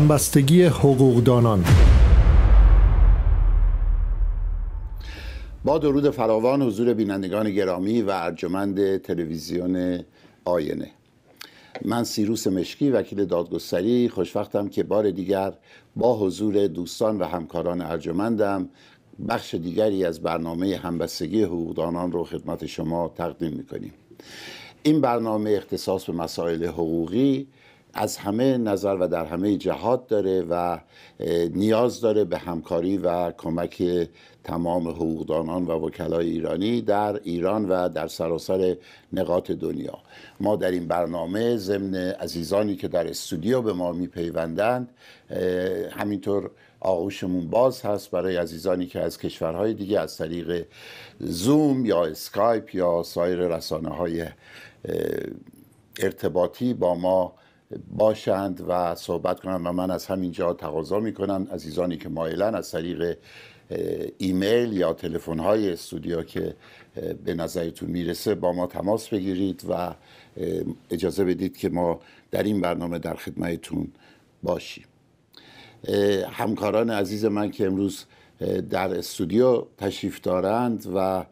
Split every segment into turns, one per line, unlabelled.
همبستگی حقوقدانان
با درود فراوان حضور بینندگان گرامی و ارجمند تلویزیون آینه من سیروس مشکی وکیل دادگستری خوشوقتم که بار دیگر با حضور دوستان و همکاران ارجمندم بخش دیگری از برنامه همبستگی حقوقدانان رو خدمت شما تقدیم میکنیم این برنامه اختصاص به مسائل حقوقی از همه نظر و در همه جهات داره و نیاز داره به همکاری و کمک تمام حقوقدانان و وکلای ایرانی در ایران و در سراسر نقاط دنیا ما در این برنامه ضمن عزیزانی که در استودیو به ما میپیوندند همینطور آغوشمون باز هست برای عزیزانی که از کشورهای دیگه از طریق زوم یا اسکایپ یا سایر رسانه های ارتباطی با ما باشند و صحبت کنند و من از همینجا تقاضا میکنم عزیزانی که مایلن از طریق ایمیل یا تلفن های استودیو که به نظرتون میرسه با ما تماس بگیرید و اجازه بدید که ما در این برنامه در خدمتتون باشیم همکاران عزیز من که امروز در استودیو تشریف دارند و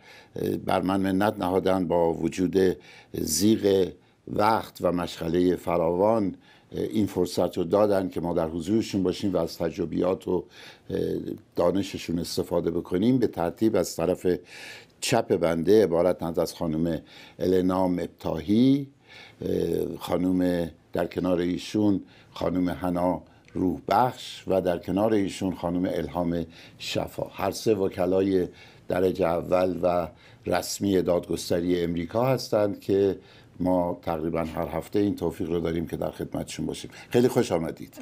بر من منت نهادند با وجود زیغ وقت و مشغله فراوان این فرصت رو دادن که ما در حضورشون باشیم و از تجربیات و دانششون استفاده بکنیم به ترتیب از طرف چپ بنده عبارتند از خانم النا مبتاهی خانم در کنار ایشون خانم حنا روح بخش و در کنار ایشون خانم الهام شفا هر سه وکلای درجه اول و رسمی دادگستری امریکا هستند که ما تقریبا هر هفته این توفیق رو داریم که در خدمتشون باشیم خیلی خوش آمدید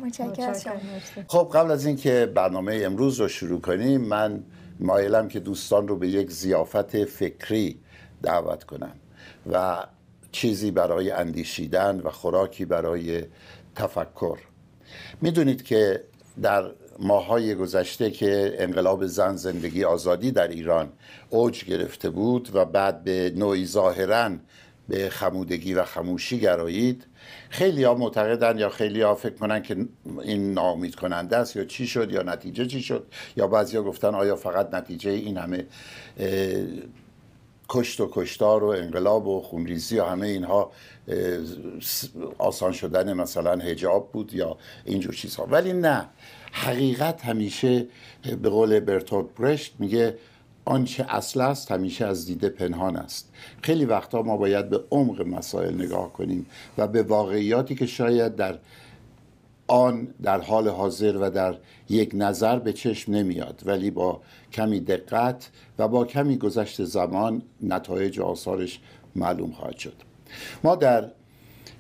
خب قبل از اینکه برنامه امروز رو شروع کنیم من مایلم که دوستان رو به یک زیافت فکری دعوت کنم و چیزی برای اندیشیدن و خوراکی برای تفکر میدونید که در ماهای گذشته که انقلاب زن زندگی آزادی در ایران اوج گرفته بود و بعد به نوعی ظاهرا به خمودگی و خموشی گرایید خیلی ها معتقدن یا خیلی ها فکر کنن که این ناامید کننده است یا چی شد یا نتیجه چی شد یا بعضی ها گفتن آیا فقط نتیجه این همه کشت و کشتار و انقلاب و خونریزی و همه اینها آسان شدن مثلا هجاب بود یا اینجور چیزها ولی نه حقیقت همیشه به قول برتولد برشت میگه آنچه اصل است همیشه از دیده پنهان است خیلی وقتها ما باید به عمق مسائل نگاه کنیم و به واقعیاتی که شاید در آن در حال حاضر و در یک نظر به چشم نمیاد ولی با کمی دقت و با کمی گذشت زمان نتایج آثارش معلوم خواهد شد ما در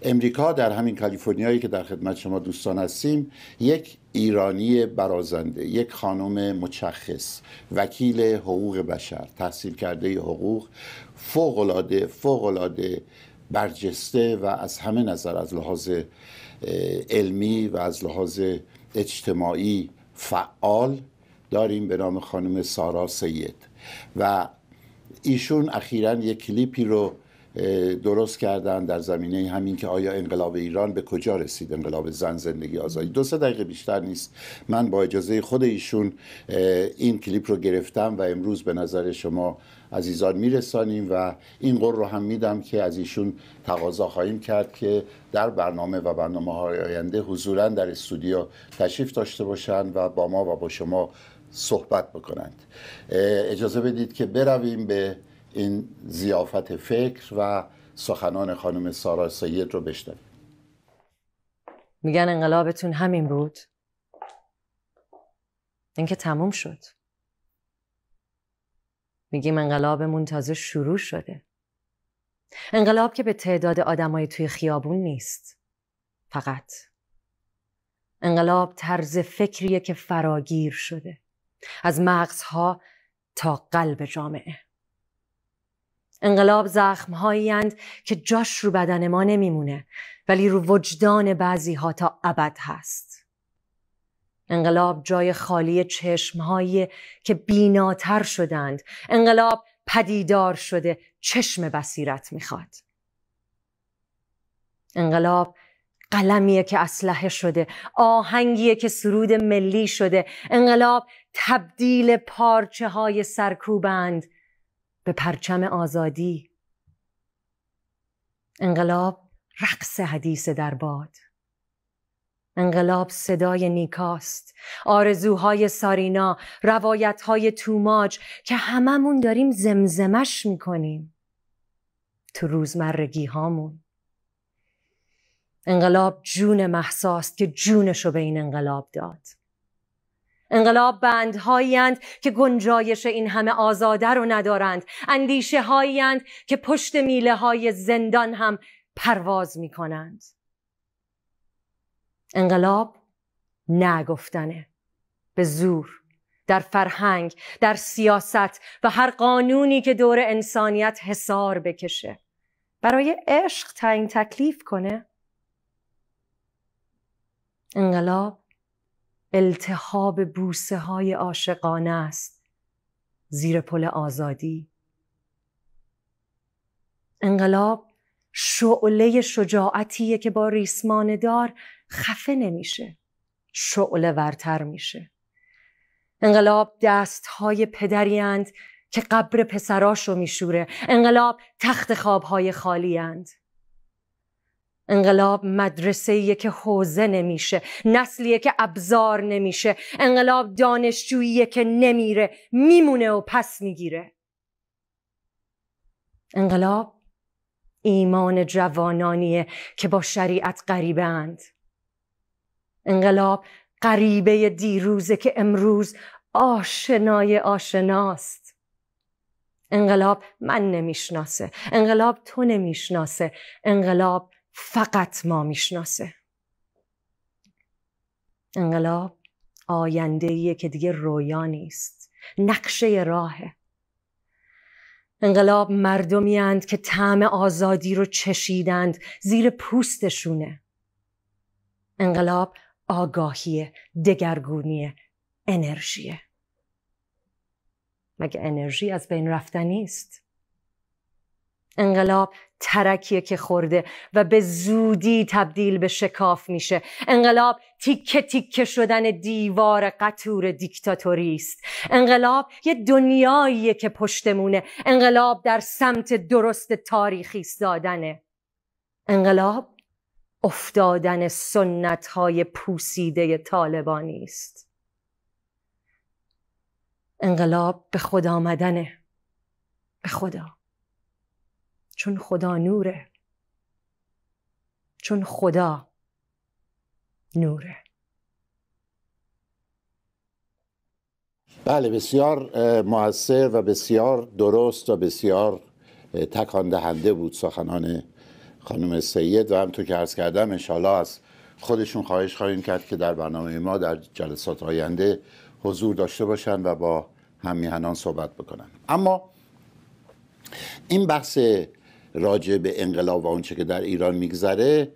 امریکا در همین کالیفرنیایی که در خدمت شما دوستان هستیم یک ایرانی برازنده یک خانم مچخص وکیل حقوق بشر تحصیل کرده حقوق فوقلاده فوقلاده برجسته و از همه نظر از لحاظ علمی و از لحاظ اجتماعی فعال داریم به نام خانم سارا سید و ایشون اخیرا یک کلیپی رو درست کردن در زمینه همین که آیا انقلاب ایران به کجا رسید انقلاب زن زندگی آزادی دو سه دقیقه بیشتر نیست من با اجازه خود ایشون این کلیپ رو گرفتم و امروز به نظر شما عزیزان میرسانیم و این قول رو هم میدم که از ایشون تقاضا خواهیم کرد که در برنامه و برنامه های آینده حضورا در استودیو تشریف داشته باشند و با ما و با شما صحبت بکنند اجازه بدید که برویم به این زیافت فکر و سخنان خانم سارا سید رو بشنویم
میگن انقلابتون همین بود اینکه تموم شد میگیم انقلابمون تازه شروع شده انقلاب که به تعداد آدمای توی خیابون نیست فقط انقلاب طرز فکریه که فراگیر شده از مغزها تا قلب جامعه انقلاب زخم اند که جاش رو بدن ما نمیمونه ولی رو وجدان بعضی ها تا ابد هست انقلاب جای خالی چشم که بیناتر شدند انقلاب پدیدار شده چشم بصیرت میخواد انقلاب قلمیه که اسلحه شده آهنگیه که سرود ملی شده انقلاب تبدیل پارچه های سرکوبند به پرچم آزادی انقلاب رقص حدیث در باد انقلاب صدای نیکاست آرزوهای سارینا روایتهای توماج که هممون داریم زمزمش میکنیم تو روزمرگی هامون انقلاب جون محساست که جونشو به این انقلاب داد انقلاب بندهایی اند که گنجایش این همه آزاده رو ندارند اندیشه هایی که پشت میله های زندان هم پرواز می کنند انقلاب نگفتنه به زور در فرهنگ در سیاست و هر قانونی که دور انسانیت حسار بکشه برای عشق تعیین تکلیف کنه انقلاب التهاب بوسه های عاشقانه است زیر پل آزادی انقلاب شعله شجاعتیه که با ریسمان دار خفه نمیشه شعله ورتر میشه انقلاب دست های پدریند که قبر پسراشو میشوره انقلاب تخت خواب های خالیند انقلاب مدرسه که حوزه نمیشه نسلیه که ابزار نمیشه انقلاب دانشجوییه که نمیره میمونه و پس میگیره انقلاب ایمان جوانانیه که با شریعت قریبه اند انقلاب غریبه دیروزه که امروز آشنای آشناست انقلاب من نمیشناسه انقلاب تو نمیشناسه انقلاب فقط ما میشناسه انقلاب آینده که دیگه رویا نیست نقشه راهه انقلاب مردمی اند که طعم آزادی رو چشیدند زیر پوستشونه انقلاب آگاهی دگرگونی انرژیه مگه انرژی از بین رفتنی است انقلاب ترکیه که خورده و به زودی تبدیل به شکاف میشه انقلاب تیکه تیکه شدن دیوار قطور دیکتاتوری است انقلاب یه دنیاییه که پشتمونه انقلاب در سمت درست تاریخی دادنه انقلاب افتادن سنت های پوسیده طالبانی است انقلاب به خود آمدنه به خدا چون خدا نوره چون خدا نوره
بله بسیار موثر و بسیار درست و بسیار تکان دهنده بود سخنان خانم سید و تو که عرض کردم انشالله از خودشون خواهش خواهیم کرد که در برنامه ما در جلسات آینده حضور داشته باشند و با همیهنان صحبت بکنن اما این بحث راجع به انقلاب و آنچه که در ایران میگذره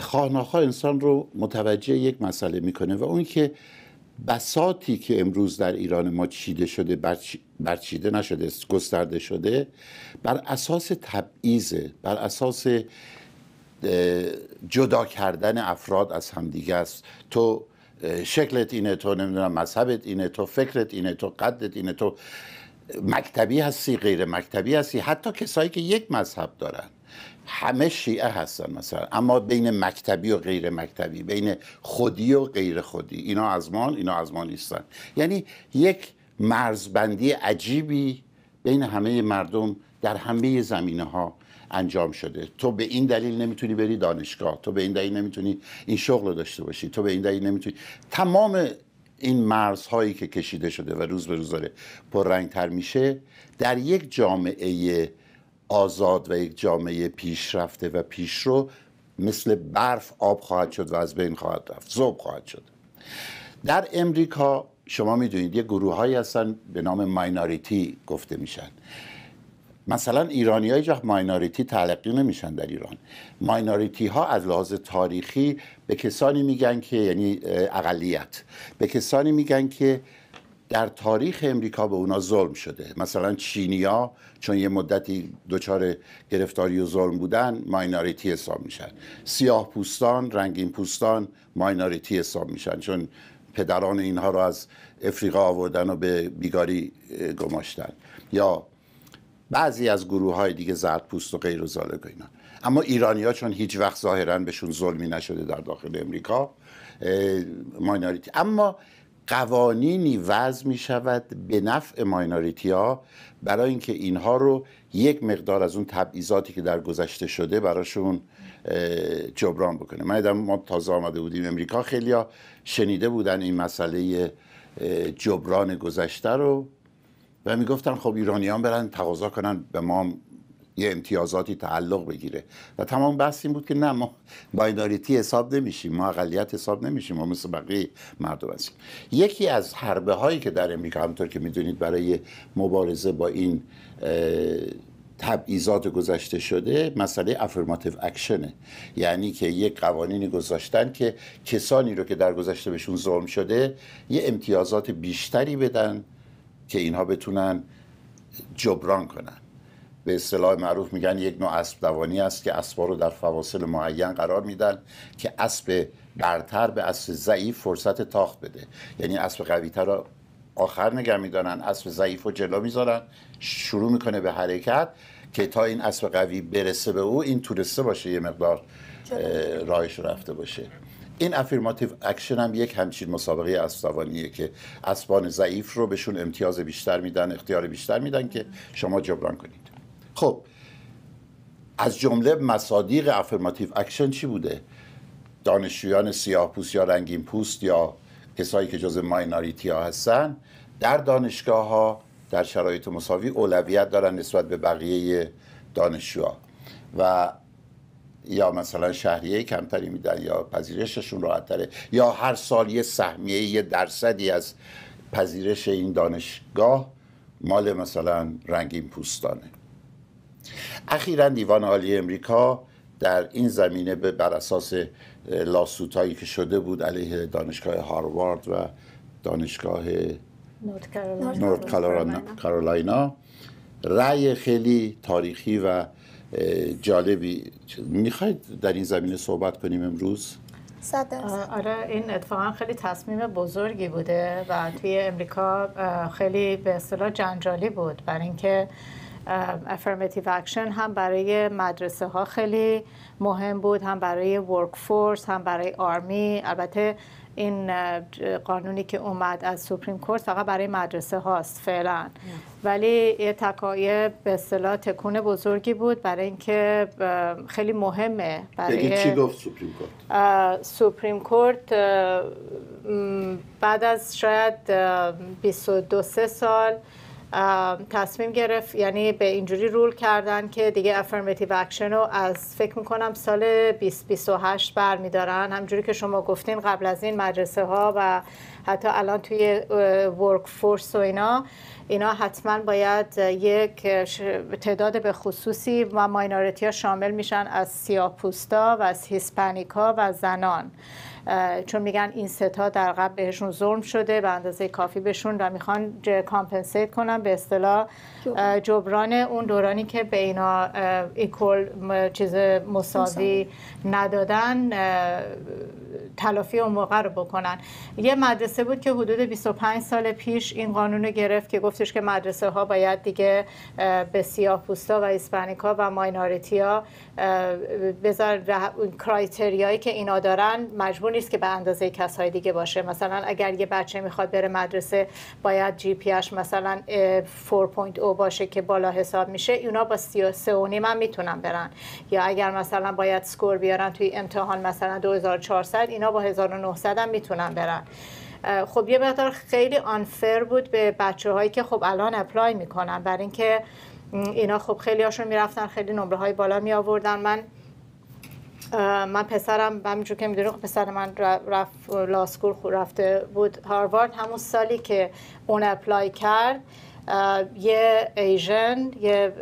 خواه نخواه انسان رو متوجه یک مسئله میکنه و اون که بساتی که امروز در ایران ما چیده شده برچیده نشده گسترده شده بر اساس تبعیزه بر اساس جدا کردن افراد از همدیگه است تو شکلت اینه تو نمیدونم مذهبت اینه تو فکرت اینه تو قدت اینه تو مکتبی هستی غیر مکتبی هستی حتی کسایی که یک مذهب دارن همه شیعه هستن مثلا اما بین مکتبی و غیر مکتبی بین خودی و غیر خودی اینا از مال اینا از ما نیستن یعنی یک مرزبندی عجیبی بین همه مردم در همه زمینه ها انجام شده تو به این دلیل نمیتونی بری دانشگاه تو به این دلیل نمیتونی این شغل رو داشته باشی تو به این دلیل نمیتونی تمام این مرزهایی که کشیده شده و روز به روز داره پررنگتر میشه در یک جامعه آزاد و یک جامعه پیشرفته و پیشرو مثل برف آب خواهد شد و از بین خواهد رفت زوب خواهد شد در امریکا شما میدونید یه گروه هایی هستن به نام مایناریتی گفته میشن مثلا ایرانی های جا مایناریتی تلقی نمیشن در ایران مایناریتی ها از لحاظ تاریخی به کسانی میگن که یعنی اقلیت به کسانی میگن که در تاریخ امریکا به اونا ظلم شده مثلا چینیا چون یه مدتی دچار گرفتاری و ظلم بودن مایناریتی حساب میشن سیاه پوستان رنگین پوستان مایناریتی حساب میشن چون پدران اینها رو از افریقا آوردن و به بیگاری گماشتن یا بعضی از گروه های دیگه پوست و غیر و زالگ اینا اما ایرانی ها چون هیچ وقت ظاهرا بهشون ظلمی نشده در داخل امریکا ماینوریتی اما قوانینی وضع می شود به نفع ماینوریتی ها برای اینکه اینها رو یک مقدار از اون تبعیضاتی که در گذشته شده براشون جبران بکنه من ما تازه آمده بودیم امریکا خیلی شنیده بودن این مسئله جبران گذشته رو و میگفتن خب ایرانیان برن تقاضا کنن به ما یه امتیازاتی تعلق بگیره و تمام بحث این بود که نه ما بایناریتی حساب نمیشیم ما اقلیت حساب نمیشیم ما مثل بقیه مردم هستیم یکی از حربه هایی که در امریکا همطور که میدونید برای مبارزه با این تبعیضات گذشته شده مسئله افرماتیو اکشنه یعنی که یک قوانینی گذاشتن که کسانی رو که در گذشته بهشون ظلم شده یه امتیازات بیشتری بدن که اینها بتونن جبران کنن به اصطلاح معروف میگن یک نوع اسب دوانی است که اسبا رو در فواصل معین قرار میدن که اسب برتر به اسب ضعیف فرصت تاخت بده یعنی اسب قویتر رو آخر نگه میدارن اسب ضعیف رو جلو میذارن شروع میکنه به حرکت که تا این اسب قوی برسه به او این تورسته باشه یه مقدار راهش رفته باشه این افرماتیو اکشن هم یک همچین مسابقه اسبانیه که اسبان ضعیف رو بهشون امتیاز بیشتر میدن اختیار بیشتر میدن که شما جبران کنید خب از جمله مصادیق افرماتیو اکشن چی بوده دانشجویان سیاه پوست یا رنگین پوست یا کسایی که جز مایناریتی ها هستن در دانشگاه ها در شرایط مساوی اولویت دارن نسبت به بقیه دانشجوها و یا مثلا شهریه کمتری میدن یا پذیرششون تره یا هر سال یه سهمیه یه درصدی از پذیرش این دانشگاه مال مثلا رنگین پوستانه اخیرا دیوان عالی امریکا در این زمینه به بر اساس لاسوت هایی که شده بود علیه دانشگاه هاروارد و دانشگاه نورت کارولاینا رأی خیلی تاریخی و جالبی میخواید در این زمینه صحبت کنیم امروز
آره این اتفاقا خیلی تصمیم بزرگی بوده و توی امریکا خیلی به اصطلاح جنجالی بود برای اینکه افرمتیو اکشن هم برای مدرسه ها خیلی مهم بود هم برای ورک فورس هم برای آرمی البته این قانونی که اومد از سوپریم کورت فقط برای مدرسه هاست فعلا ولی یه تکایه به اصطلاح تکون بزرگی بود برای اینکه خیلی مهمه برای چی گفت سوپریم کورت سوپریم کورت بعد از شاید 22 سال تصمیم گرفت یعنی به اینجوری رول کردن که دیگه افرمتیو اکشن رو از فکر میکنم سال 2028 برمیدارن همجوری که شما گفتین قبل از این مدرسه ها و حتی الان توی ورک فورس و اینا اینا حتما باید یک تعداد به خصوصی و ماینارتی ها شامل میشن از سیاپوستا و از هیسپانیکا و زنان چون میگن این ستا در قبل بهشون ظلم شده به اندازه کافی بهشون و میخوان کامپنسیت کنن به اصطلاح جبران اون دورانی که به اینا ایکول چیز مساوی ندادن تلافی اون موقع رو بکنن یه مدرسه بود که حدود 25 سال پیش این قانون رو گرفت که گفتش که مدرسه ها باید دیگه به سیاه پوستا و اسپانیکا و ماینارتی ها بذار کرایتریایی که اینا دارن مجبور نیست که به اندازه کسای دیگه باشه مثلا اگر یه بچه میخواد بره مدرسه باید جی پی اش مثلا 4.0 باشه که بالا حساب میشه اونا با و هم میتونن برن یا اگر مثلا باید سکور بیارن توی امتحان مثلا 2400 اینا با 1900 هم میتونن برن خب یه مقدار خیلی آنفر بود به بچه هایی که خب الان اپلای میکنن برای اینکه اینا خب خیلی هاشون میرفتن خیلی نمره های بالا می آوردن من من پسرم همینجور که میدونی پسر من رفت لاسکول رفته بود هاروارد همون سالی که اون اپلای کرد یه ایژن یه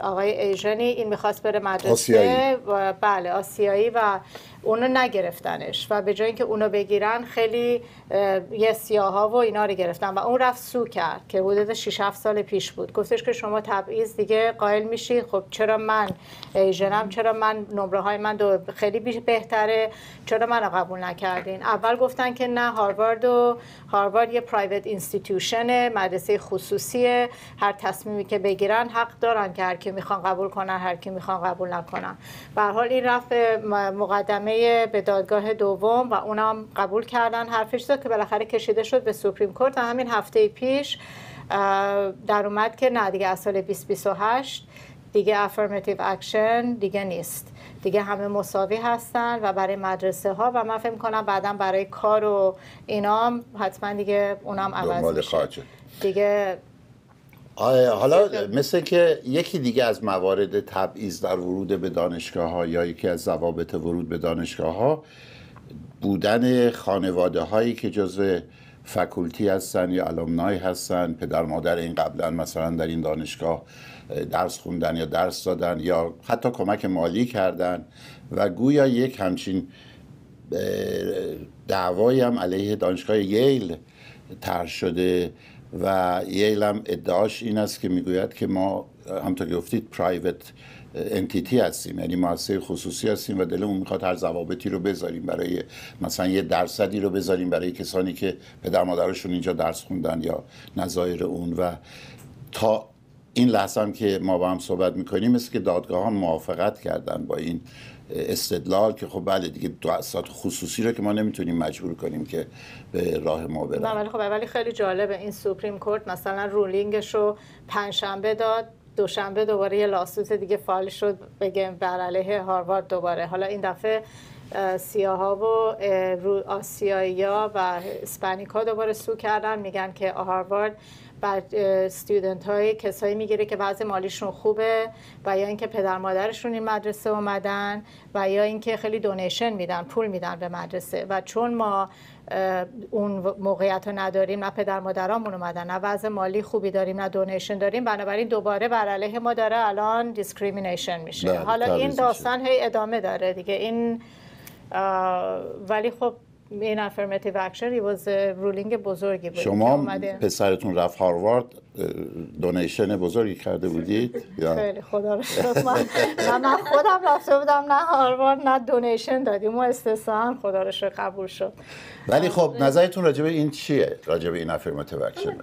آقای ایژنی این میخواست بره مدرسه آسیایی. بله آسیایی و اونا نگرفتنش و به جای اینکه اونو بگیرن خیلی یه سیاها و اینا رو گرفتن و اون رفت سو کرد که حدود 6 7 سال پیش بود گفتش که شما تبعیض دیگه قائل میشی خب چرا من ایجنم چرا من نمره های من دو خیلی بهتره چرا من قبول نکردین اول گفتن که نه هاروارد و هاروارد یه پرایوت اینستیتوشن مدرسه خصوصیه هر تصمیمی که بگیرن حق دارن که هر کی میخوان قبول کنن هر کی میخوان قبول نکنن به حال این رفت مقدمه به دادگاه دوم و اونم قبول کردن حرفش رو که بالاخره کشیده شد به سوپریم کورت و همین هفته پیش در اومد که نه دیگه از سال 2028 دیگه افرمتیو اکشن دیگه نیست دیگه همه مساوی هستن و برای مدرسه ها و من فکر کنم بعدا برای کار و اینام حتما دیگه اونم عوض میشه دیگه
حالا مثل که یکی دیگه از موارد تبعیض در ورود به دانشگاه ها یا یکی از ضوابط ورود به دانشگاه ها بودن خانواده هایی که جزء فکولتی هستن یا علامنای هستن پدر مادر این قبلا مثلا در این دانشگاه درس خوندن یا درس دادن یا حتی کمک مالی کردن و گویا یک همچین دعوایی هم علیه دانشگاه ییل تر شده و ییلم ادعاش این است که میگوید که ما همطور که گفتید پرایوت انتیتی هستیم یعنی مؤسسه خصوصی هستیم و دلمون میخواد هر ضوابطی رو بذاریم برای مثلا یه درصدی رو بذاریم برای کسانی که پدر مادرشون اینجا درس خوندن یا نظایر اون و تا این لحظه هم که ما با هم صحبت میکنیم مثل که دادگاه ها موافقت کردن با این استدلال که خب بله دیگه اسات خصوصی رو که ما نمیتونیم مجبور کنیم که به راه ما برن ولی
خب ولی خیلی جالبه این سوپریم کورت مثلا رولینگش رو پنجشنبه داد دوشنبه دوباره یه لاسوت دیگه فعال شد بگم بر علیه هاروارد دوباره حالا این دفعه سیاها و آسیایی و اسپانیکا دوباره سو کردن میگن که هاروارد استودنت های کسایی میگیره که وضع مالیشون خوبه و یا اینکه پدر مادرشون این مدرسه اومدن و یا اینکه خیلی دونیشن میدن پول میدن به مدرسه و چون ما اون موقعیت رو نداریم نه پدر مادرامون اومدن نه وضع مالی خوبی داریم نه دونیشن داریم بنابراین دوباره بر علیه ما داره الان دیسکریمینیشن میشه بله، حالا این داستان هی ادامه داره دیگه این ولی خب این افرمتیو اکشن یه باز رولینگ بزرگی بود شما
پسرتون رفت هاروارد دونیشن بزرگی کرده بودید خیلی
خدا رو من من خودم رفته بودم نه هاروارد نه دونیشن دادیم و استثنا خدا رو قبول شد
ولی خب نظرتون راجع این چیه راجع به این افرمتیو اکشن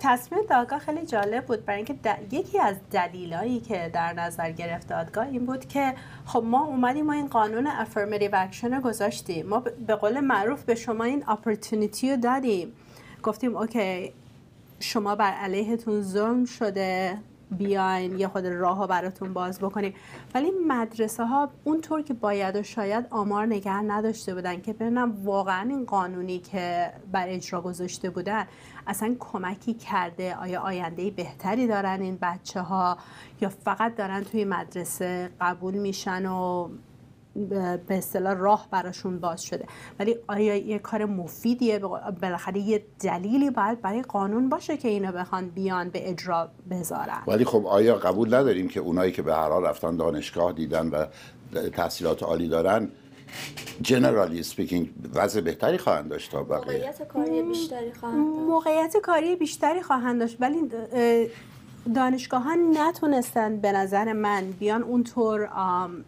تصمیم دادگاه خیلی جالب بود برای
اینکه یکی از دلایلی که در نظر گرفت دادگاه این بود که خب ما اومدیم ما این قانون افرمری اکشن رو گذاشتیم ما به قول معروف به شما این اپورتونتیتی رو دادیم گفتیم اوکی شما بر علیهتون ظلم شده بیاین یه خود راه ها براتون باز بکنیم ولی مدرسه ها اونطور که باید و شاید آمار نگه نداشته بودن که ببینم واقعا این قانونی که بر اجرا گذاشته بودن اصلا کمکی کرده آیا آینده بهتری دارن این بچه ها یا فقط دارن توی مدرسه قبول میشن و به اصطلاح راه براشون باز شده ولی آیا یه کار مفیدیه بالاخره یه دلیلی باید برای قانون باشه که اینو بخوان بیان به اجرا بذارن
ولی خب آیا قبول نداریم که اونایی که به هر حال رفتن دانشگاه دیدن و تحصیلات عالی دارن جنرالی سپیکینگ وضع بهتری خواهند داشت تا بقیه
موقعیت کاری بیشتری خواهند داشت
موقعیت کاری بیشتری خواهند داشت ولی دانشگاه ها نتونستن به نظر من بیان اونطور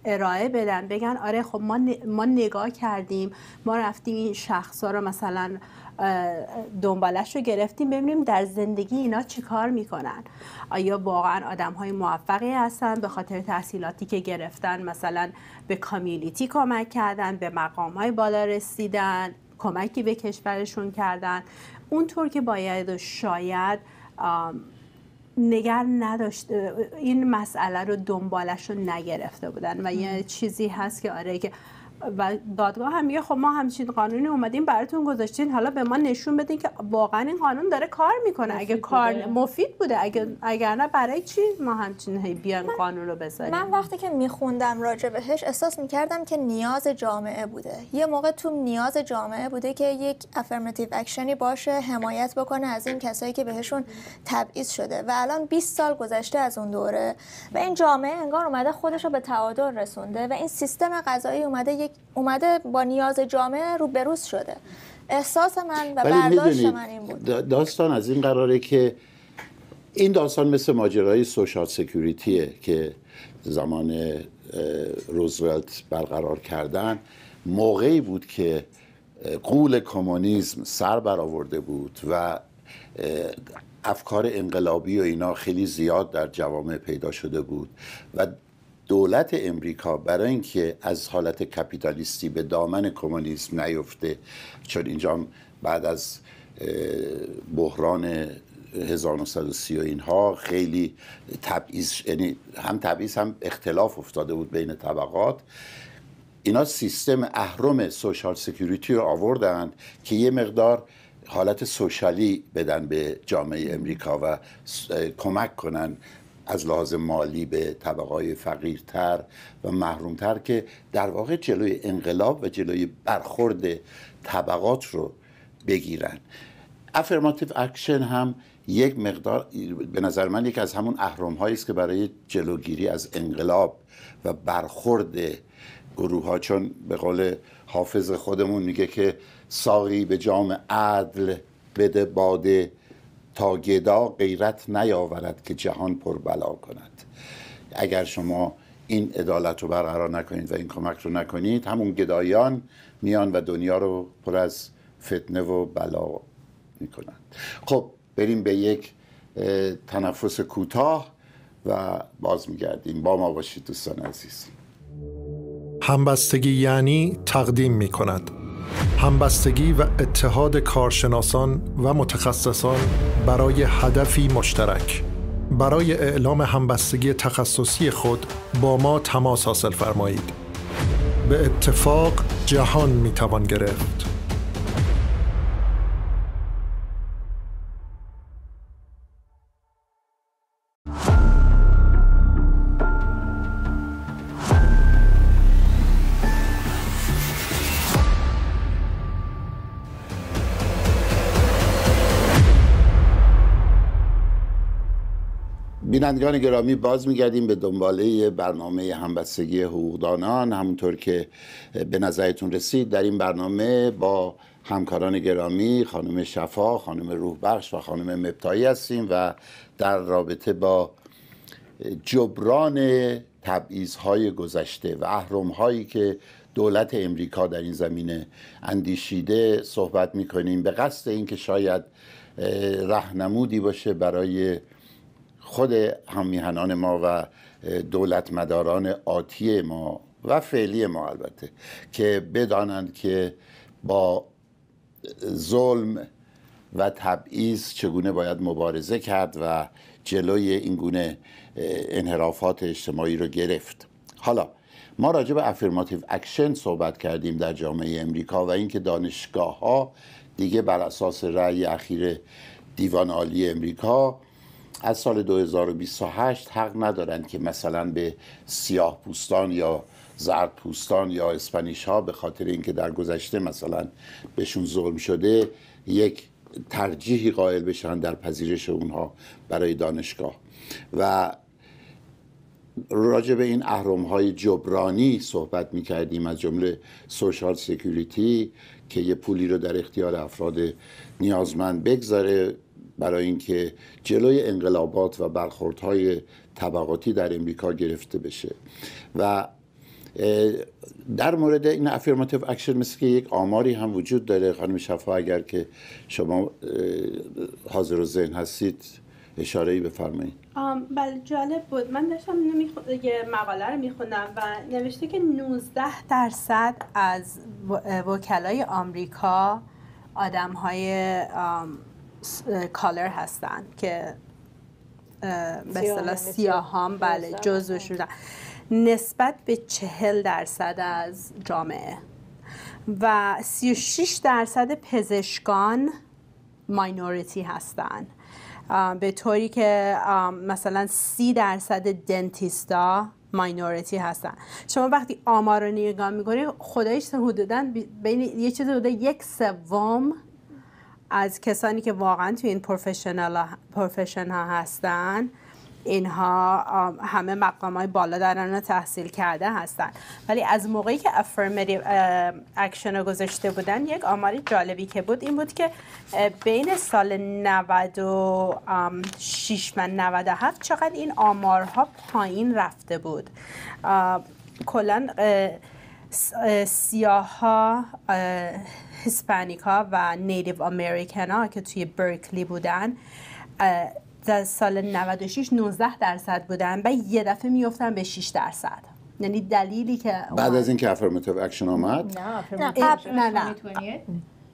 ارائه بدن بگن آره خب ما, نگاه کردیم ما رفتیم این ها رو مثلا دنبالش رو گرفتیم ببینیم در زندگی اینا چیکار میکنن آیا واقعا آدم های موفقی هستن به خاطر تحصیلاتی که گرفتن مثلا به کامیونیتی کمک کردن به مقام های بالا رسیدن کمکی به کشورشون کردن اونطور که باید و شاید نگر نداشته این مسئله رو دنبالش رو نگرفته بودن و یه چیزی هست که آره که و دادگاه هم میگه خب ما همچین قانونی اومدیم براتون گذاشتین حالا به ما نشون بدین که واقعا این قانون داره کار میکنه اگه کار مفید بوده اگه اگر نه برای چی ما همچین بیان قانون رو بذاریم من
وقتی که میخوندم راجع بهش احساس میکردم که نیاز جامعه بوده یه موقع تو نیاز جامعه بوده که یک افرمتیو اکشنی باشه حمایت بکنه از این کسایی که بهشون تبعیض شده و الان 20 سال گذشته از اون دوره و این جامعه انگار اومده خودش رو به تعادل رسونده و این سیستم قضایی اومده اومده با نیاز جامعه بروز شده احساس من و برداشت من این بود
داستان از این قراره که این داستان مثل ماجرای سوشال سکیوریتیه که زمان روزولت برقرار کردن موقعی بود که قول کمونیسم سر برآورده بود و افکار انقلابی و اینا خیلی زیاد در جوامع پیدا شده بود و دولت امریکا برای اینکه از حالت کپیتالیستی به دامن کمونیسم نیفته چون اینجا بعد از بحران 1930 و اینها خیلی تبعیض یعنی هم تبعیض هم اختلاف افتاده بود بین طبقات اینا سیستم اهرم سوشال سکیوریتی رو آوردن که یه مقدار حالت سوشالی بدن به جامعه امریکا و کمک کنن از لحاظ مالی به طبقه های فقیرتر و محرومتر که در واقع جلوی انقلاب و جلوی برخورد طبقات رو بگیرن افرماتیو اکشن هم یک مقدار به نظر من یک از همون اهرم هایی است که برای جلوگیری از انقلاب و برخورد گروه ها چون به قول حافظ خودمون میگه که ساقی به جام عدل بده باده تا گدا غیرت نیاورد که جهان پر بلا کند اگر شما این عدالت رو برقرار نکنید و این کمک رو نکنید همون گدایان میان و دنیا رو پر از فتنه و بلا میکنند خب بریم به یک تنفس کوتاه و باز میگردیم با ما باشید دوستان عزیز
همبستگی یعنی تقدیم میکند همبستگی و اتحاد کارشناسان و متخصصان برای هدفی مشترک برای اعلام همبستگی تخصصی خود با ما تماس حاصل فرمایید به اتفاق جهان میتوان گرفت
بینندگان گرامی باز میگردیم به دنباله برنامه همبستگی حقوقدانان همونطور که به نظرتون رسید در این برنامه با همکاران گرامی خانم شفا، خانم روحبخش و خانم مبتایی هستیم و در رابطه با جبران های گذشته و هایی که دولت امریکا در این زمینه اندیشیده صحبت میکنیم به قصد اینکه شاید رهنمودی باشه برای خود همیهنان ما و دولت مداران آتی ما و فعلی ما البته که بدانند که با ظلم و تبعیض چگونه باید مبارزه کرد و جلوی این گونه انحرافات اجتماعی رو گرفت حالا ما راجع به افرماتیو اکشن صحبت کردیم در جامعه امریکا و اینکه دانشگاه ها دیگه بر اساس رأی اخیر دیوان عالی امریکا از سال 2028 حق ندارند که مثلا به سیاه پوستان یا زرد پوستان یا اسپانیش ها به خاطر اینکه در گذشته مثلا بهشون ظلم شده یک ترجیحی قائل بشن در پذیرش اونها برای دانشگاه و راجع به این احرام های جبرانی صحبت می کردیم از جمله سوشال سکیوریتی که یه پولی رو در اختیار افراد نیازمند بگذاره برای اینکه جلوی انقلابات و برخوردهای طبقاتی در امریکا گرفته بشه و در مورد این افرماتیو اکشن مثل که یک آماری هم وجود داره خانم شفا اگر که شما حاضر و ذهن هستید اشاره ای بفرمایید
بله جالب بود من داشتم یه مقاله رو میخوندم و نوشته که 19 درصد از وکلای آمریکا آدم های کالر هستن که مثلا سیاه سیاهان بله جزو شدن نسبت به چهل درصد از جامعه و 36 درصد پزشکان ماینوریتی هستند به طوری که مثلا 30 درصد دنتیستا ماینوریتی هستن شما وقتی آمار رو نگاه میکنید خدایش حدودا بین یه چیز حدود یک سوم از کسانی که واقعا تو این پروفشن ها هستن اینها همه مقام های بالا در آن تحصیل کرده هستند ولی از موقعی که افرمری اکشن رو گذاشته بودن یک آمار جالبی که بود این بود که بین سال 96 و 97 چقدر این آمارها پایین رفته بود کلا سیاه هسپانیکا و نیتیو امریکن ها که توی برکلی بودن در سال 96 19 درصد بودن و یه دفعه میفتن به 6 درصد یعنی دلیلی که بعد
از اینکه افرمتیو اکشن آمد
نه نه نه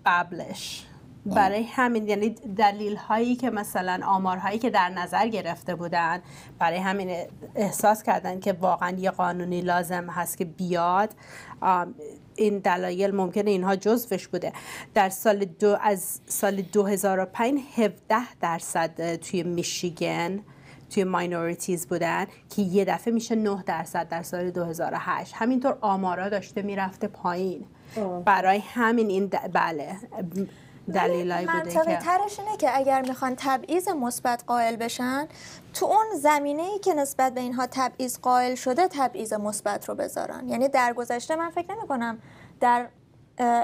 قبلش برای همین یعنی دلیل هایی که مثلا آمارهایی که در نظر گرفته بودن برای همین احساس کردن که واقعا یه قانونی لازم هست که بیاد این دلایل ممکنه اینها جزوش بوده در سال دو از سال 2005 17 درصد توی میشیگن توی ماینوریتیز بودن که یه دفعه میشه 9 درصد در سال 2008 همینطور آمارا داشته میرفته پایین برای همین این د... بله دلیلای بوده که منطقی
ترش اینه که اگر میخوان تبعیض مثبت قائل بشن تو اون زمینه ای که نسبت به اینها تبعیض قائل شده تبعیض مثبت رو بذارن یعنی در گذشته من فکر نمی کنم در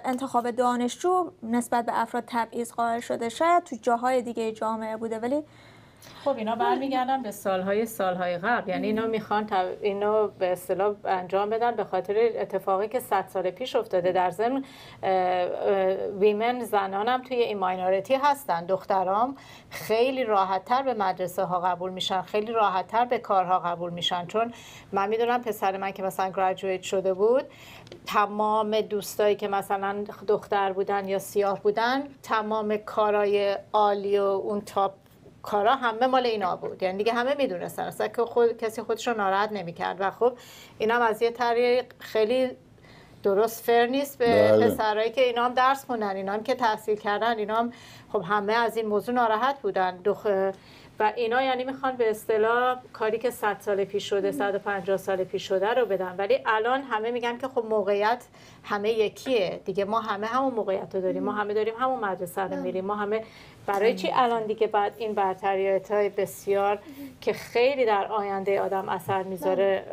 انتخاب دانشجو نسبت به افراد تبعیض قائل شده شاید تو جاهای دیگه جامعه بوده ولی خب اینا برمیگردن به
سالهای سالهای قبل یعنی اینا میخوان اینو به اصطلاح انجام بدن به خاطر اتفاقی که 100 سال پیش افتاده در ضمن ویمن زنانم توی این ماینورتی هستن دخترام خیلی راحتتر به مدرسه ها قبول میشن خیلی راحتتر به کارها قبول میشن چون من میدونم پسر من که مثلا گراجویت شده بود تمام دوستایی که مثلا دختر بودن یا سیاه بودن تمام کارای عالی و اون تاپ کارا همه مال اینا بود یعنی دیگه همه میدونستن اصلا که خود کسی خودش رو ناراحت نمیکرد و خب اینا هم از یه طریق خیلی درست فر نیست به بله. پسرایی که اینا هم درس خوندن اینا هم که تحصیل کردن اینا هم خب همه از این موضوع ناراحت بودن دخ... و اینا یعنی میخوان به اصطلاح کاری که 100 سال پیش شده 150 سال پیش شده رو بدن ولی الان همه میگن که خب موقعیت همه یکیه دیگه ما همه همون موقعیت رو داریم ما همه داریم همون مدرسه رو بله. میریم ما همه برای چی الان دیگه بعد این برتریات های بسیار که خیلی در آینده آدم اثر میذاره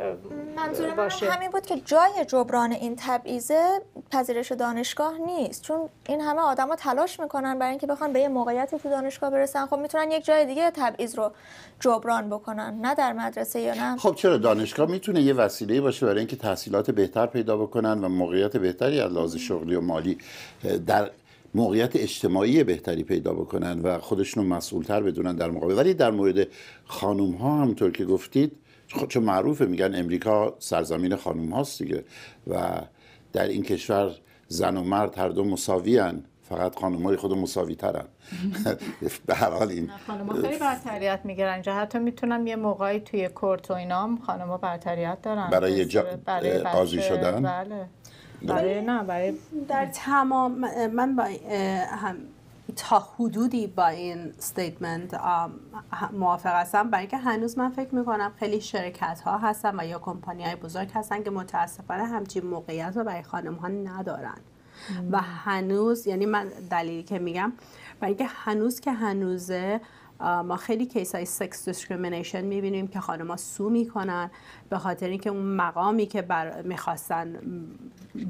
بله. منظور باشه همین بود که جای جبران این تبعیضه پذیرش دانشگاه نیست چون این همه آدما تلاش میکنن برای اینکه بخوان به یه موقعیت تو دانشگاه برسن خب میتونن یک جای دیگه تبعیض رو جبران بکنن نه در مدرسه یا نه
خب چرا دانشگاه میتونه یه وسیله باشه برای اینکه تحصیلات بهتر پیدا بکنن و موقعیت بهتری از لحاظ شغلی و مالی در موقعیت اجتماعی بهتری پیدا بکنن و خودشون مسئولتر بدونن در مقابل ولی در مورد خانوم ها همطور که گفتید خب چون معروفه میگن امریکا سرزمین خانوم هاست دیگه و در این کشور زن و مرد هر دو مساوی فقط خانم های خود مساوی ترن به هر حال این
خانم ها برتریت میگیرن حتی میتونم یه موقعی توی کورت و اینام ها برتریت دارن برای,
آزی شدن
بله برای نه برای در تمام من با
تا حدودی با این استیتمنت موافق هستم برای اینکه هنوز من فکر میکنم خیلی شرکت ها هستن و یا کمپانی های بزرگ هستن که متاسفانه همچین موقعیت رو برای خانم ها ندارن و هنوز یعنی من دلیلی که میگم برای اینکه هنوز که هنوزه ما خیلی کیس های سکس دیسکریمینیشن میبینیم که خانم ها سو میکنن به خاطر اینکه اون مقامی که بر میخواستن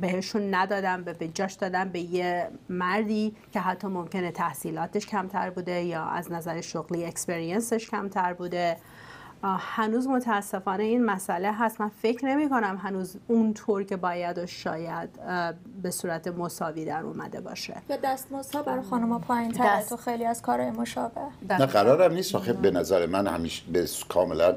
بهشون ندادن به جاش دادن به یه مردی که حتی ممکنه تحصیلاتش کمتر بوده یا از نظر شغلی اکسپرینسش کمتر بوده هنوز متاسفانه این مسئله هست من فکر نمی کنم هنوز طور که باید و شاید به صورت مساوی در اومده باشه
یا دست ها برای خانم پایین تر تو خیلی از کارهای مشابه نه
قرارم نیست آخه به نظر من همیشه به کاملا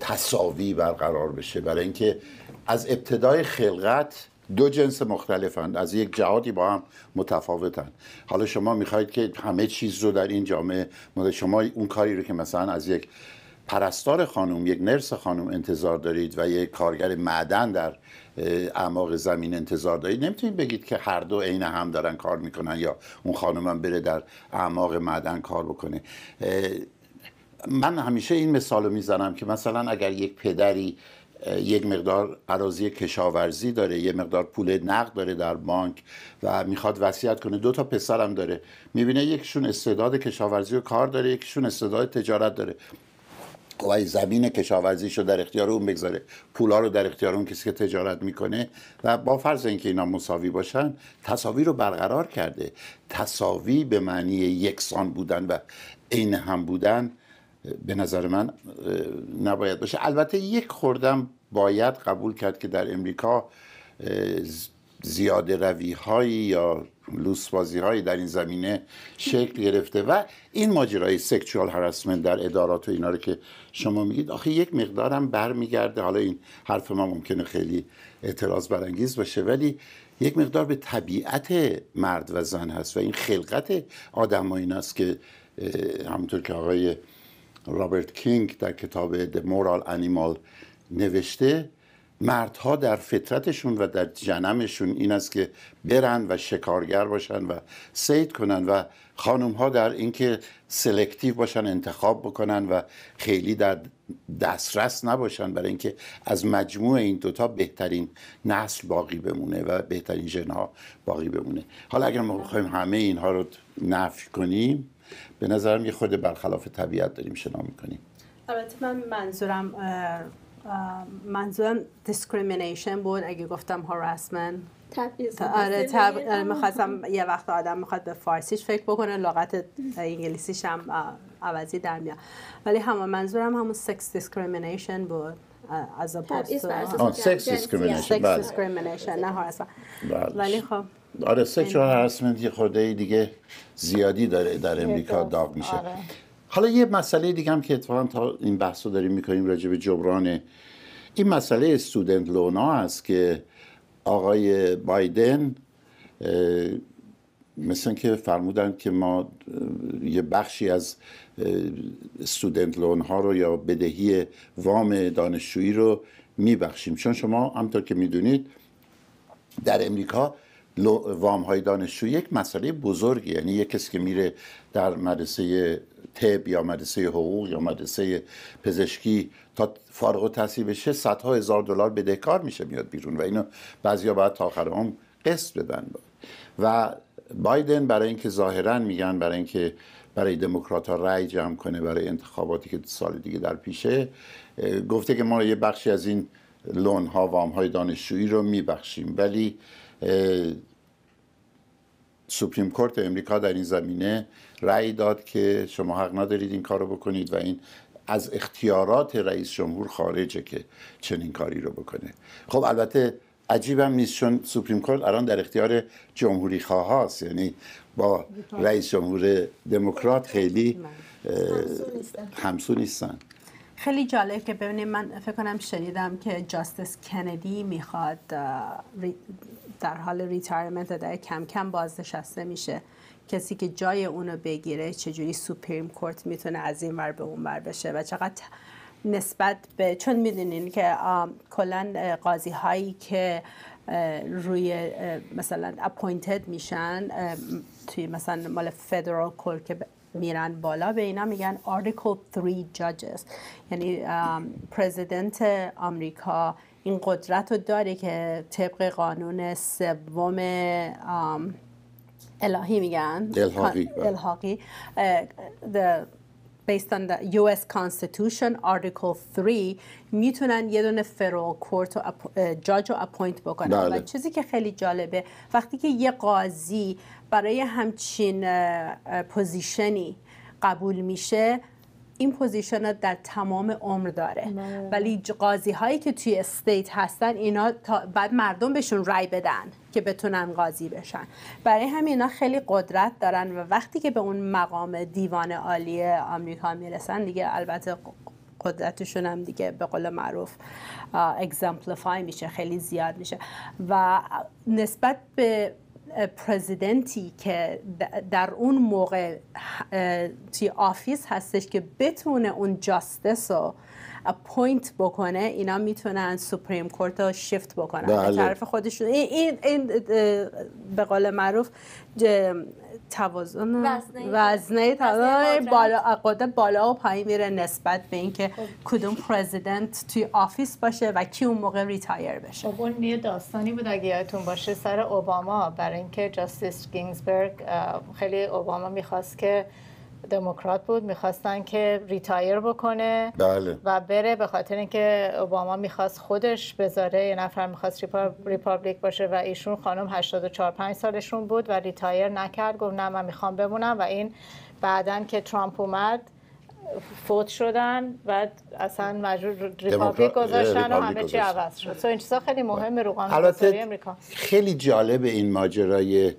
تساوی برقرار بشه برای اینکه از ابتدای خلقت دو جنس مختلفند از یک جهادی با هم متفاوتند حالا شما میخواید که همه چیز رو در این جامعه شما اون کاری رو که مثلا از یک پرستار خانم یک نرس خانم انتظار دارید و یک کارگر معدن در اعماق زمین انتظار دارید نمیتونید بگید که هر دو عین هم دارن کار میکنن یا اون خانم هم بره در اعماق معدن کار بکنه من همیشه این مثال رو میزنم که مثلا اگر یک پدری یک مقدار عراضی کشاورزی داره یک مقدار پول نقد داره در بانک و میخواد وصیت کنه دو تا پسرم داره میبینه یکشون استعداد کشاورزی و کار داره یکشون استعداد تجارت داره و زمین کشاورزیش رو در اختیار اون بگذاره پولا رو در اختیار اون کسی که تجارت میکنه و با فرض اینکه اینا مساوی باشن تصاوی رو برقرار کرده تصاوی به معنی یکسان بودن و عین هم بودن به نظر من نباید باشه البته یک خوردم باید قبول کرد که در امریکا زیاده روی یا لوس بازی در این زمینه شکل گرفته و این ماجرای سکشوال هرسمند در ادارات و اینا رو که شما میگید آخه یک مقدارم برمیگرده حالا این حرف ما ممکنه خیلی اعتراض برانگیز باشه ولی یک مقدار به طبیعت مرد و زن هست و این خلقت آدم ها این است که همونطور که آقای رابرت کینگ در کتاب The Moral Animal نوشته مردها در فطرتشون و در جنمشون این است که برن و شکارگر باشن و سید کنن و خانم ها در اینکه سلکتیو باشن انتخاب بکنن و خیلی در دسترس نباشن برای اینکه از مجموع این دوتا بهترین نسل باقی بمونه و بهترین جنها باقی بمونه حالا اگر ما بخوایم همه اینها رو نفی کنیم به نظرم یه خود برخلاف طبیعت داریم شنا میکنیم
البته من منظورم منظورم discrimination بود اگه گفتم harassment
تبعیض آره تب... آره، میخواستم یه
وقت آدم میخواد به فارسیش فکر بکنه لغت انگلیسیش هم عوضی در میاد ولی همون منظورم همون سکس دیسکریمینیشن بود از discrimination سکس دیسکریمینیشن بله. نه هرسمن
بله. ولی خب آره سکس هرسمنت یعنی- یه خورده دیگه زیادی داره در امریکا داغ میشه آره. حالا یه مسئله دیگه هم که اتفاقا تا این بحث رو داریم میکنیم راجع به جبران این مسئله استودنت لونا است که آقای بایدن مثل که فرمودن که ما یه بخشی از استودنت لون ها رو یا بدهی وام دانشجویی رو میبخشیم چون شما همطور که میدونید در امریکا وام های دانشجو یک مسئله بزرگی یعنی یک کسی که میره در مدرسه طب یا مدرسه حقوق یا مدرسه پزشکی تا فارغ التحصیل بشه صدها هزار دلار بدهکار میشه میاد بیرون و اینو بعضیا باید تا آخر هم قسط بدن و بایدن برای اینکه ظاهرا میگن برای اینکه برای دموکرات ها رأی جمع کنه برای انتخاباتی که سال دیگه در پیشه گفته که ما یه بخشی از این لون ها وام های دانشجویی رو میبخشیم ولی سوپریم کورت امریکا در این زمینه رأی داد که شما حق ندارید این کارو بکنید و این از اختیارات رئیس جمهور خارجه که چنین کاری رو بکنه خب البته عجیبم نیست چون سوپریم کورت الان در اختیار جمهوری خواه یعنی با رئیس جمهور دموکرات خیلی همسو نیستن
خیلی جالب که ببینید من فکر کنم شنیدم که جاستس کندی میخواد در حال ریتایرمنت داره کم کم بازنشسته میشه کسی که جای اونو بگیره چجوری سوپریم کورت میتونه از این ور به اون ور بشه و چقدر نسبت به چون میدونین که کلا قاضی هایی که روی مثلا اپوینتد میشن توی مثلا مال فدرال کورت که میرن بالا به اینا میگن Article 3 Judges یعنی پرزیدنت آمریکا این قدرت رو داره که طبق قانون سوم الهی میگن الهاقی بله. الهاقی based on the US Constitution Article 3 میتونن یه دونه فرو کورت و جاج رو اپوینت بکنن بله. و چیزی که خیلی جالبه وقتی که یه قاضی برای همچین پوزیشنی قبول میشه این پوزیشن در تمام عمر داره ولی قاضی هایی که توی استیت هستن اینا تا بعد مردم بهشون رای بدن که بتونن قاضی بشن برای همین اینا خیلی قدرت دارن و وقتی که به اون مقام دیوان عالی آمریکا میرسن دیگه البته قدرتشون هم دیگه به قول معروف اگزمپلیفای میشه خیلی زیاد میشه و نسبت به پرزیدنتی که در اون موقع توی آفیس هستش که بتونه اون جاستس رو اپوینت بکنه اینا میتونن سپریم کورت رو شفت بکنن به طرف خودشون این این به قول معروف توازن وزنه توازن بالا بالا و پایین میره نسبت به اینکه خب. کدوم
پرزیدنت توی آفیس باشه و کی اون موقع ریتایر بشه خب اون یه داستانی بود اگه یادتون باشه سر اوباما برای اینکه جاستیس گینزبرگ خیلی اوباما میخواست که دموکرات بود میخواستن که ریتایر بکنه بله. و بره به خاطر اینکه اوباما میخواست خودش بذاره یه نفر میخواست ریپابلیک باشه و ایشون خانم 84 5 سالشون بود و ریتایر نکرد گفت نه من میخوام بمونم و این بعدا که ترامپ اومد فوت شدن و اصلا مجبور ریپابلیک گذاشتن و همه چی عوض شد سو این چیزا خیلی مهمه رو قانون امریکا
خیلی جالب این ماجرای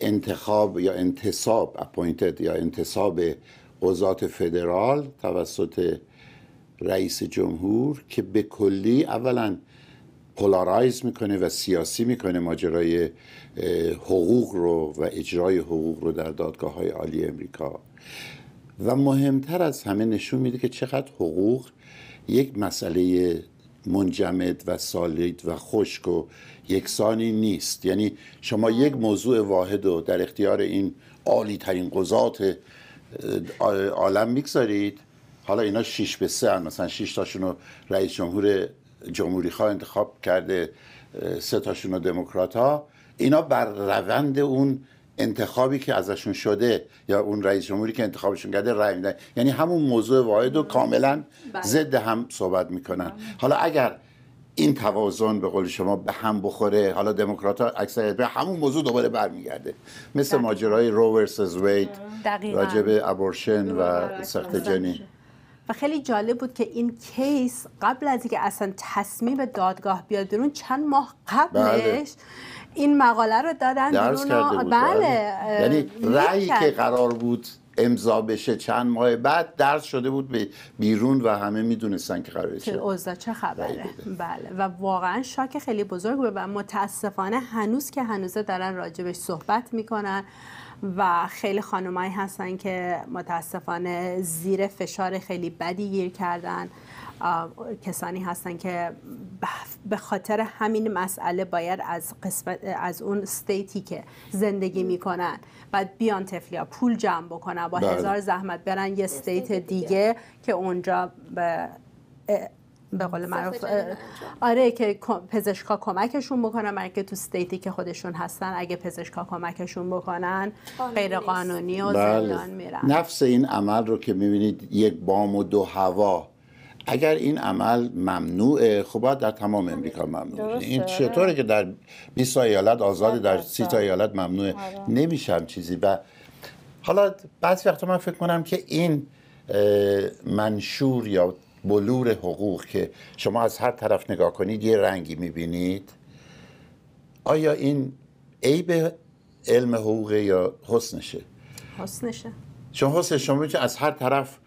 انتخاب یا انتصاب اپوینتد یا انتصاب قضات فدرال توسط رئیس جمهور که به کلی اولا پولارایز میکنه و سیاسی میکنه ماجرای حقوق رو و اجرای حقوق رو در دادگاه های عالی امریکا و مهمتر از همه نشون میده که چقدر حقوق یک مسئله منجمد و سالید و خشک و یکسانی نیست یعنی شما یک موضوع واحد رو در اختیار این عالی ترین قضات عالم میگذارید حالا اینا 6 به سه هن. مثلا 6 تاشون رئیس جمهور جمهوری خواه انتخاب کرده سه تاشون رو دموکرات ها اینا بر روند اون انتخابی که ازشون شده یا اون رئیس جمهوری که انتخابشون کرده رای میدن یعنی همون موضوع واحد رو کاملا بله. ضد هم صحبت میکنن بله. حالا اگر این توازن به قول شما به هم بخوره حالا دموکرات ها اکثریت به همون موضوع دوباره برمیگرده مثل ماجرای رو ورسز وید راجب ابورشن و سخت جنین
و خیلی جالب بود که این کیس قبل از اینکه اصلا تصمیم دادگاه بیاد بیرون چند ماه قبلش بله. این مقاله رو دادن درس کرده بود بله یعنی, یعنی رأیی که
قرار بود امضا بشه چند ماه بعد درس شده بود به بیرون و همه میدونستن که قرار چه
اوضاع چه خبره بله و واقعا شاک خیلی بزرگ بود و متاسفانه هنوز که هنوزه دارن راجبش صحبت میکنن و خیلی خانمایی هستن که متاسفانه زیر فشار خیلی بدی گیر کردن کسانی هستن که به خاطر همین مسئله باید از قسمت از اون استیتی که زندگی میکنن بعد بیان تفلیا پول جمع بکنن با بله. هزار زحمت برن یه استیت دیگه که اونجا به قول معروف آره که پزشکا کمکشون بکنن برای که تو ستیتی که خودشون هستن اگه پزشکا کمکشون بکنن غیر قانونی و بله. زندان میرن
نفس این عمل رو که میبینید یک بام و دو هوا اگر این عمل ممنوعه خب باید در تمام امریکا ممنوعه این چطوره که در 20 ایالت آزاد در 30 ایالت ممنوعه آره. نمیشم چیزی و حالا بعضی وقتا من فکر کنم که این منشور یا بلور حقوق که شما از هر طرف نگاه کنید یه رنگی میبینید آیا این عیب علم حقوقه یا حسنشه حسنشه چون حسن شما از هر طرف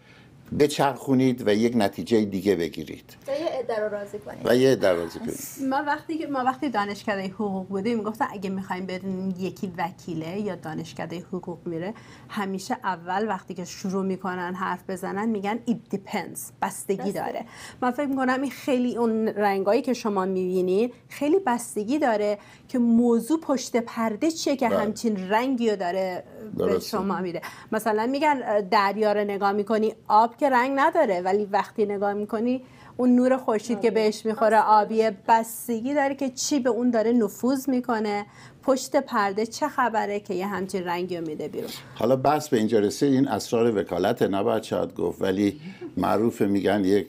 بچرخونید و یک نتیجه دیگه بگیرید
و یه عده رو راضی کنید و یه عده کنید ما وقتی ما وقتی دانشکده حقوق بودیم میگفتن اگه میخوایم به یکی وکیله یا دانشکده حقوق میره همیشه اول وقتی که شروع میکنن حرف بزنن میگن it depends بستگی داره من فکر میکنم این خیلی اون رنگایی که شما میبینید خیلی بستگی داره که موضوع پشت پرده چیه که بله. همچین رنگی رو داره به شما میده مثلا میگن دریا رو نگاه میکنی آب که رنگ نداره ولی وقتی نگاه میکنی اون نور خورشید که بهش میخوره آبیه بستگی داره که چی به اون داره نفوذ میکنه پشت پرده چه خبره که یه همچین رنگی رو میده بیرون
حالا بس به اینجا رسید این اسرار وکالت نباید شاید گفت ولی معروف میگن یک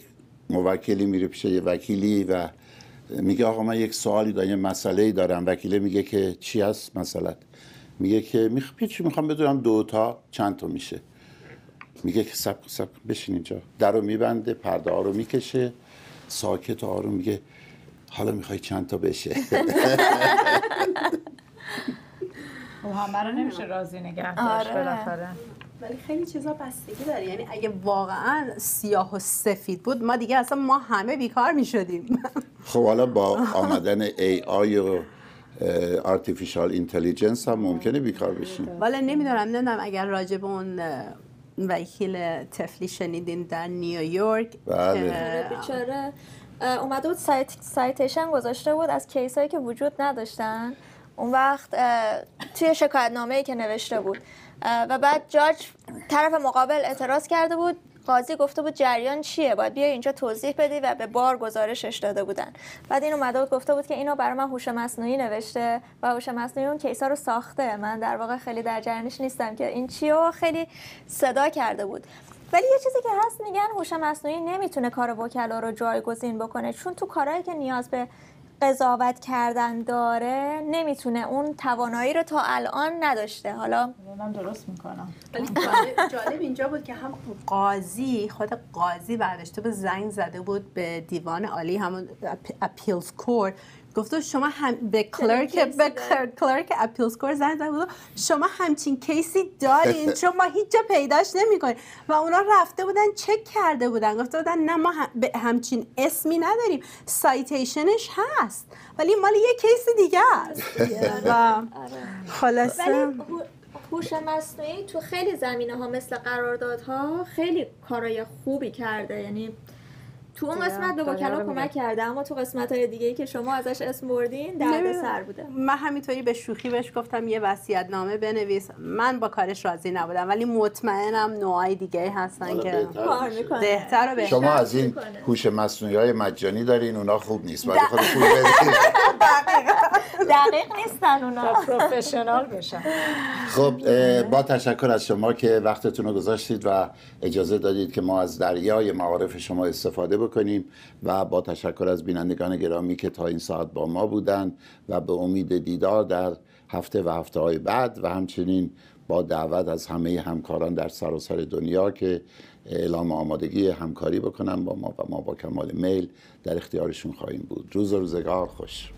موکلی میره پیش یه وکیلی و میگه آقا من یک سوالی دارم یه مسئله دارم وکیله میگه که چی هست میگه که میخ... چی میخوام بدونم دو تا چند تا میشه میگه که سب سب بشین اینجا در رو میبنده پرده ها رو میکشه ساکت و آروم میگه حالا میخوای چند تا بشه و
خب، همه رو نمیشه آره. راضی نگه داشت آره.
ولی خیلی چیزا بستگی داره یعنی اگه واقعا سیاه و سفید بود ما دیگه اصلا ما همه بیکار میشدیم
خب حالا با آمدن ای آی و آرتیفیشال اینتلیجنس هم ممکنه بیکار بشین ولی آره.
بله، نمیدونم نمیدونم اگر راجب
اون وکیل تفلی شنیدین در نیویورک بله. آره، بیچاره اومده بود سایت، سایتیشن گذاشته بود از کیس هایی که وجود نداشتن اون وقت توی شکایت نامه ای که نوشته بود و بعد جاج طرف مقابل اعتراض کرده بود قاضی گفته بود جریان چیه باید بیا اینجا توضیح بدی و به بار گزارشش داده بودن بعد این اومده بود گفته بود که اینو برای من هوش مصنوعی نوشته و هوش مصنوعی اون کیسا رو ساخته من در واقع خیلی در جریانش نیستم که این و خیلی صدا کرده بود ولی یه چیزی که هست میگن هوش مصنوعی نمیتونه کار وکلا رو جایگزین بکنه چون تو کارهایی که نیاز به قضاوت کردن داره نمیتونه اون توانایی رو تا الان نداشته حالا من درست میکنم بله.
جالب اینجا بود که هم قاضی خود قاضی برداشته به زنگ زده بود به دیوان عالی همون اپیلز کور گفته شما هم به کلرک به کلرک اپیل کور زنگ شما همچین کیسی دارین چون ما هیچ جا پیداش نمیکنیم و اونا رفته بودن چک کرده بودن گفته بودن نه ما به همچین اسمی نداریم سایتیشنش هست ولی مال یه کیس دیگه است و آره.
خلاصه هوش مصنوعی تو خیلی زمینه ها مثل قراردادها خیلی کارای خوبی کرده یعنی تو اون قسمت به وکلا کمک کرده اما تو قسمت های دیگه ای که شما ازش اسم بردین درد سر بوده
من همینطوری به شوخی بهش گفتم یه وصیت نامه بنویس من با کارش راضی نبودم ولی مطمئنم نوعای دیگه هستن که کار میکنه بهتر شما از این
هوش مصنوعی های مجانی دارین اونا خوب نیست ولی خود خوب
دقیق نیستن اونا پروفشنال بشن
خب با تشکر از شما که وقتتون رو گذاشتید و اجازه دادید که ما از دریای معارف شما استفاده بکنیم و با تشکر از بینندگان گرامی که تا این ساعت با ما بودند و به امید دیدار در هفته و هفته های بعد و همچنین با دعوت از همه همکاران در سراسر دنیا که اعلام آمادگی همکاری بکنن با ما و ما با کمال میل در اختیارشون خواهیم بود روز و روزگار خوش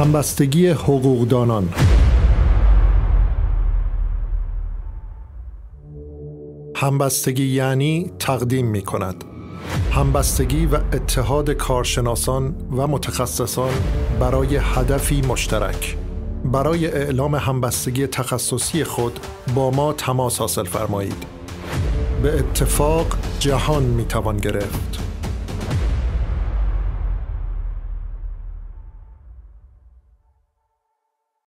همبستگی حقوقدانان همبستگی یعنی تقدیم می کند. همبستگی و اتحاد کارشناسان و متخصصان برای هدفی مشترک برای اعلام همبستگی تخصصی خود با ما تماس حاصل فرمایید به اتفاق جهان می توان گرفت